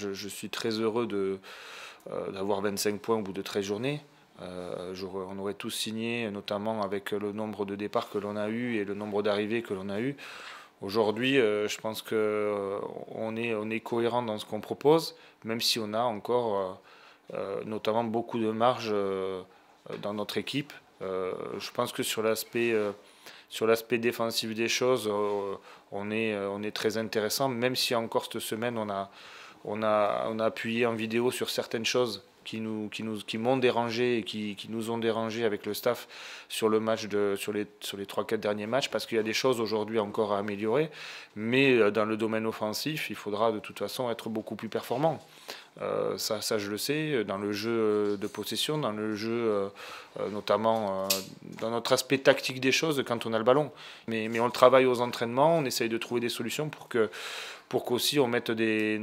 Je, suis très heureux euh, d'avoir 25 points au bout de 13 journées. Euh, on aurait tous signé, notamment avec le nombre de départs que l'on a eu et le nombre d'arrivées que l'on a eu. Aujourd'hui, euh, je pense qu'on est, on est cohérent dans ce qu'on propose, même si on a encore notamment beaucoup de marge dans notre équipe. je pense que sur l'aspect défensif des choses, on est très intéressant, même si encore cette semaine, on a, on a, on a appuyé en vidéo sur certaines choses qui nous qui nous qui m'ont dérangé et qui, qui, nous ont dérangé avec le staff sur le match de sur les sur les trois quatre derniers matchs parce qu'il y a des choses aujourd'hui encore à améliorer mais euh, dans le domaine offensif il faudra de toute façon être beaucoup plus performant euh, ça, ça, je le sais, dans le jeu euh, de possession, dans le jeu notamment dans notre aspect tactique des choses quand on a le ballon. Mais, mais on le travaille aux entraînements, on essaye de trouver des solutions pour que pour qu'aussi on mette des,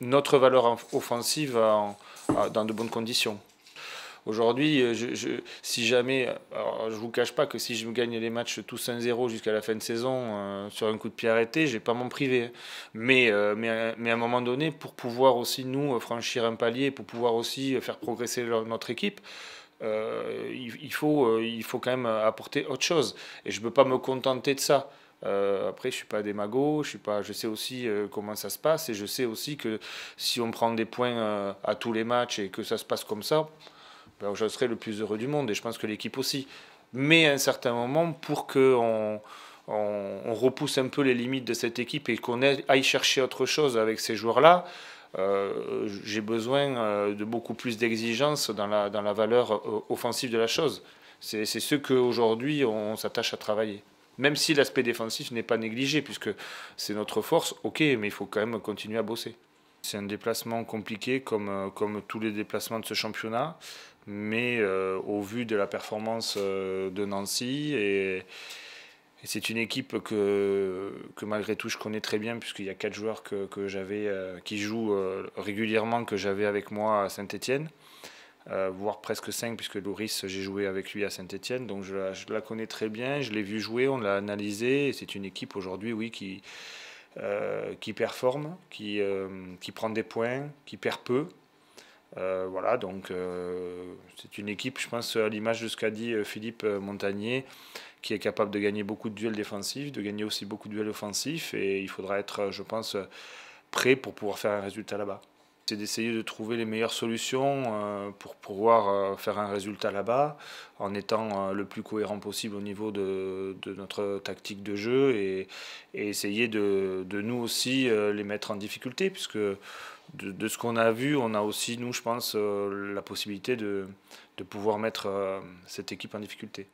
notre valeur offensive dans de bonnes conditions. Aujourd'hui, euh, je, si jamais, alors je vous cache pas que si je gagne les matchs tous 1-0 jusqu'à la fin de saison euh, sur un coup de pied arrêté, j'ai pas mon privé. Mais, euh, mais, mais, à un moment donné, pour pouvoir aussi nous franchir un palier, pour pouvoir aussi faire progresser notre équipe, il, faut, il faut quand même apporter autre chose. Et je ne peux pas me contenter de ça. Euh, après, je suis pas des magots, je suis pas, je sais aussi euh, comment ça se passe et je sais aussi que si on prend des points euh, à tous les matchs et que ça se passe comme ça, ben, je serai le plus heureux du monde et je pense que l'équipe aussi. Mais à un certain moment, pour que on, repousse un peu les limites de cette équipe et qu'on aille chercher autre chose avec ces joueurs-là, j'ai besoin de beaucoup plus d'exigence dans la, dans la valeur offensive de la chose. C'est ce qu'aujourd'hui on s'attache à travailler même si l'aspect défensif n'est pas négligé, puisque c'est notre force, ok, mais il faut quand même continuer à bosser. C'est un déplacement compliqué comme, euh, comme tous les déplacements de ce championnat, mais euh, au vu de la performance euh, de Nancy, et, c'est une équipe que, que malgré tout je connais très bien, puisqu'il y a quatre joueurs que, que j'avais, qui jouent régulièrement, que j'avais avec moi à Saint-Étienne. Euh, voire presque 5, puisque Louris, j'ai joué avec lui à Saint-Etienne, donc je la, connais très bien, je l'ai vu jouer, on l'a analysé, c'est une équipe aujourd'hui, oui, qui, euh, qui performe, qui, euh, qui prend des points, qui perd peu. voilà, donc c'est une équipe, je pense, à l'image de ce qu'a dit Philippe Montagnier, qui est capable de gagner beaucoup de duels défensifs, de gagner aussi beaucoup de duels offensifs, et il faudra être, je pense, prêt pour pouvoir faire un résultat là-bas c'est d'essayer de trouver les meilleures solutions euh, pour pouvoir euh, faire un résultat là-bas en étant euh, le plus cohérent possible au niveau de, notre tactique de jeu et, essayer de, nous aussi les mettre en difficulté puisque de ce qu'on a vu, on a aussi, nous, je pense, la possibilité de, pouvoir mettre cette équipe en difficulté.